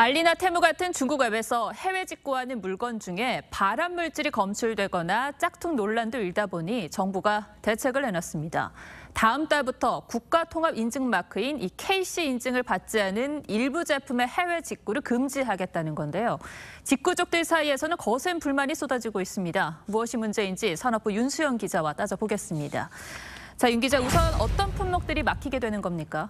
알리나 테무 같은 중국 앱에서 해외 직구하는 물건 중에 발암 물질이 검출되거나 짝퉁 논란도 일다 보니 정부가 대책을 내놨습니다. 다음 달부터 국가 통합 인증 마크인 이 KC 인증을 받지 않은 일부 제품의 해외 직구를 금지하겠다는 건데요. 직구족들 사이에서는 거센 불만이 쏟아지고 있습니다. 무엇이 문제인지 산업부 윤수영 기자와 따져보겠습니다. 자, 윤 기자 우선 어떤 품목들이 막히게 되는 겁니까?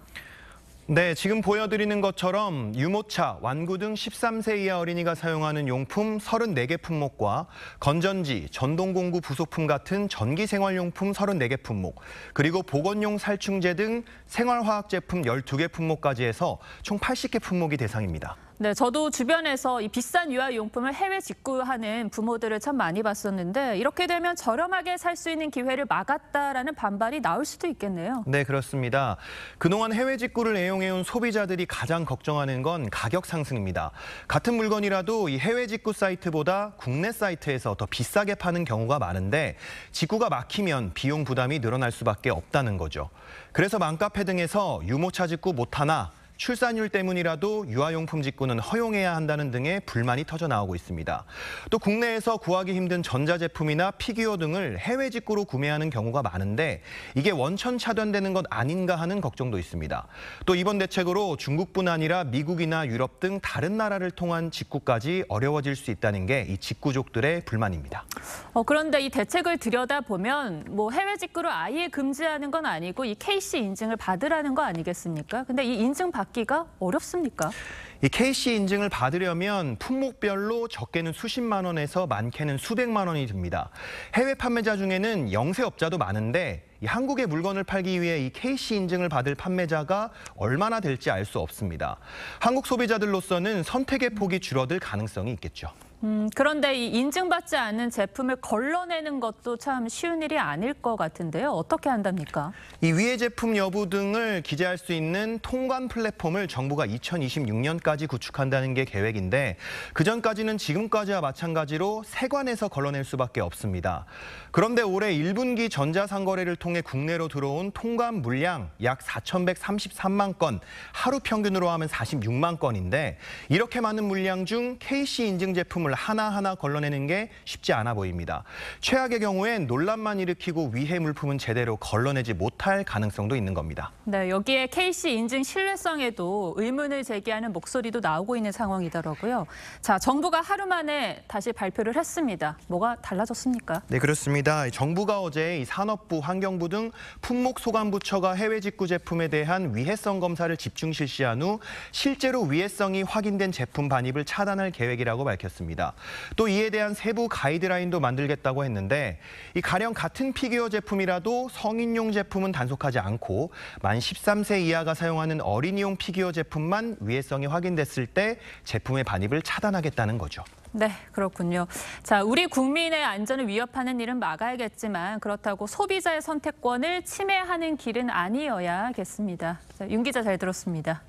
네, 지금 보여드리는 것처럼 유모차, 완구 등 13세 이하 어린이가 사용하는 용품 34개 품목과 건전지, 전동공구 부속품 같은 전기생활용품 34개 품목, 그리고 보건용 살충제 등 생활화학 제품 12개 품목까지 해서 총 80개 품목이 대상입니다. 네, 저도 주변에서 이 비싼 유아용품을 해외 직구하는 부모들을 참 많이 봤었는데 이렇게 되면 저렴하게 살 수 있는 기회를 막았다라는 반발이 나올 수도 있겠네요. 네, 그렇습니다. 그동안 해외 직구를 애용해온 소비자들이 가장 걱정하는 건 가격 상승입니다. 같은 물건이라도 이 해외 직구 사이트보다 국내 사이트에서 더 비싸게 파는 경우가 많은데 직구가 막히면 비용 부담이 늘어날 수밖에 없다는 거죠. 그래서 맘카페 등에서 유모차 직구 못하나 출산율 때문이라도 유아용품 직구는 허용해야 한다는 등의 불만이 터져 나오고 있습니다. 또 국내에서 구하기 힘든 전자제품이나 피규어 등을 해외 직구로 구매하는 경우가 많은데 이게 원천 차단되는 것 아닌가 하는 걱정도 있습니다. 또 이번 대책으로 중국뿐 아니라 미국이나 유럽 등 다른 나라를 통한 직구까지 어려워질 수 있다는 게 이 직구족들의 불만입니다. 어, 그런데 이 대책을 들여다보면 뭐 해외 직구를 아예 금지하는 건 아니고 이 KC 인증을 받으라는 거 아니겠습니까? 근데 이 인증 받 받기가 어렵습니까? 이 KC 인증을 받으려면 품목별로 적게는 수십만 원에서 많게는 수백만 원이 듭니다. 해외 판매자 중에는 영세업자도 많은데 한국의 물건을 팔기 위해 이 KC 인증을 받을 판매자가 얼마나 될지 알 수 없습니다. 한국 소비자들로서는 선택의 폭이 줄어들 가능성이 있겠죠. 음, 그런데 이 인증받지 않은 제품을 걸러내는 것도 참 쉬운 일이 아닐 것 같은데요. 어떻게 한답니까? 이 위해 제품 여부 등을 기재할 수 있는 통관 플랫폼을 정부가 2026년까지 구축한다는 게 계획인데 그전까지는 지금까지와 마찬가지로 세관에서 걸러낼 수밖에 없습니다. 그런데 올해 1분기 전자상거래를 통해 국내로 들어온 통관 물량 약 4,133만 건, 하루 평균으로 하면 46만 건인데 이렇게 많은 물량 중 KC 인증 제품을 내용을 하나하나 걸러내는 게 쉽지 않아 보입니다. 최악의 경우엔 논란만 일으키고 위해 물품은 제대로 걸러내지 못할 가능성도 있는 겁니다. 네, 여기에 KC 인증 신뢰성에도 의문을 제기하는 목소리도 나오고 있는 상황이더라고요. 자, 정부가 하루 만에 다시 발표를 했습니다. 뭐가 달라졌습니까? 네, 그렇습니다. 정부가 어제 산업부, 환경부 등 품목소관부처가 해외 직구 제품에 대한 위해성 검사를 집중 실시한 후 실제로 위해성이 확인된 제품 반입을 차단할 계획이라고 밝혔습니다. 있니다또 이에 대한 세부 가이드라인도 만들겠다고 했는데 이 가령 같은 피규어 제품이라도 성인용 제품은 단속하지 않고 만 13세 이하가 사용하는 어린이용 피규어 제품만 위해성이 확인됐을 때 제품의 반입을 차단하겠다는 거죠. 네, 그렇군요. 자, 우리 국민의 안전을 위협하는 일은 막아야겠지만 그렇다고 소비자의 선택권을 침해하는 길은 아니어야겠습니다. 자, 윤 기자 잘 들었습니다.